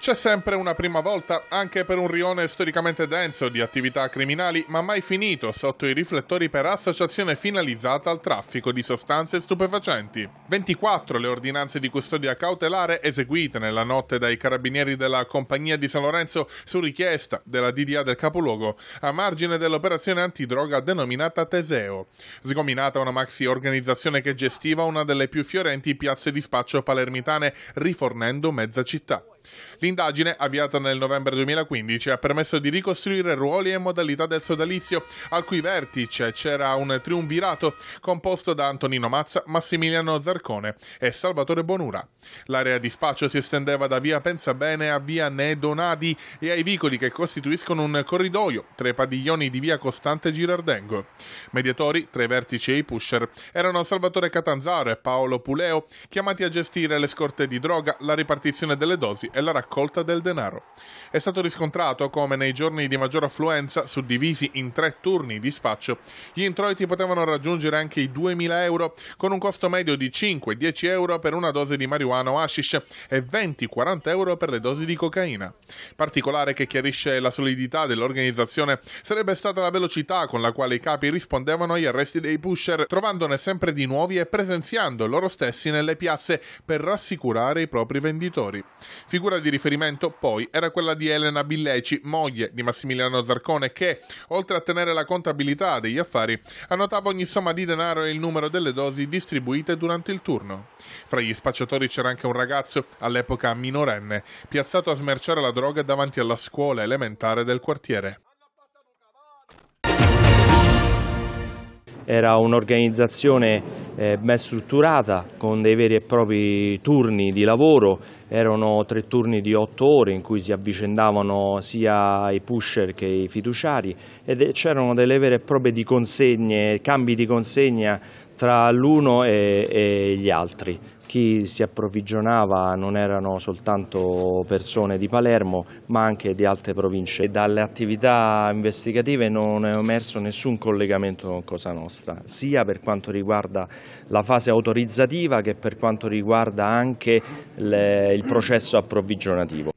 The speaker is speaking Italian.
C'è sempre una prima volta anche per un rione storicamente denso di attività criminali, ma mai finito sotto i riflettori per associazione finalizzata al traffico di sostanze stupefacenti. 24 le ordinanze di custodia cautelare eseguite nella notte dai carabinieri della Compagnia di San Lorenzo su richiesta della DDA del capoluogo, a margine dell'operazione antidroga denominata Teseo, sgominata una maxi organizzazione che gestiva una delle più fiorenti piazze di spaccio palermitane, rifornendo mezza città. L'indagine, avviata nel novembre 2015, ha permesso di ricostruire ruoli e modalità del sodalizio, al cui vertice c'era un triunvirato composto da Antonino Mazza, Massimiliano Zarcone e Salvatore Bonura. L'area di spaccio si estendeva da via Pensabene a via Nedonadi e ai vicoli che costituiscono un corridoio tra i padiglioni di via Costante Girardengo. Mediatori tra i vertici e i pusher erano Salvatore Catanzaro e Paolo Puleo, chiamati a gestire le scorte di droga, la ripartizione delle dosi contributi e la raccolta del denaro. È stato riscontrato come nei giorni di maggior affluenza, suddivisi in tre turni di spaccio, gli introiti potevano raggiungere anche i 2.000 euro, con un costo medio di 5-10 euro per una dose di marijuana o hashish e 20-40 euro per le dosi di cocaina. Particolare che chiarisce la solidità dell'organizzazione sarebbe stata la velocità con la quale i capi rispondevano agli arresti dei pusher, trovandone sempre di nuovi e presenziando loro stessi nelle piazze per rassicurare i propri venditori figura di riferimento poi era quella di Elena Billeci, moglie di Massimiliano Zarcone, che, oltre a tenere la contabilità degli affari, annotava ogni somma di denaro e il numero delle dosi distribuite durante il turno. Fra gli spacciatori c'era anche un ragazzo, all'epoca minorenne, piazzato a smerciare la droga davanti alla scuola elementare del quartiere. era un'organizzazione eh, ben strutturata con dei veri e propri turni di lavoro, erano tre turni di otto ore in cui si avvicendavano sia i pusher che i fiduciari e c'erano delle vere e proprie di consegne, cambi di consegna tra l'uno e, e gli altri. Chi si approvvigionava non erano soltanto persone di Palermo ma anche di altre province. dalle attività investigative non è emerso nessun collegamento con Cosa Nostra, sia per quanto riguarda la fase autorizzativa che per quanto riguarda anche le, il processo approvvigionativo.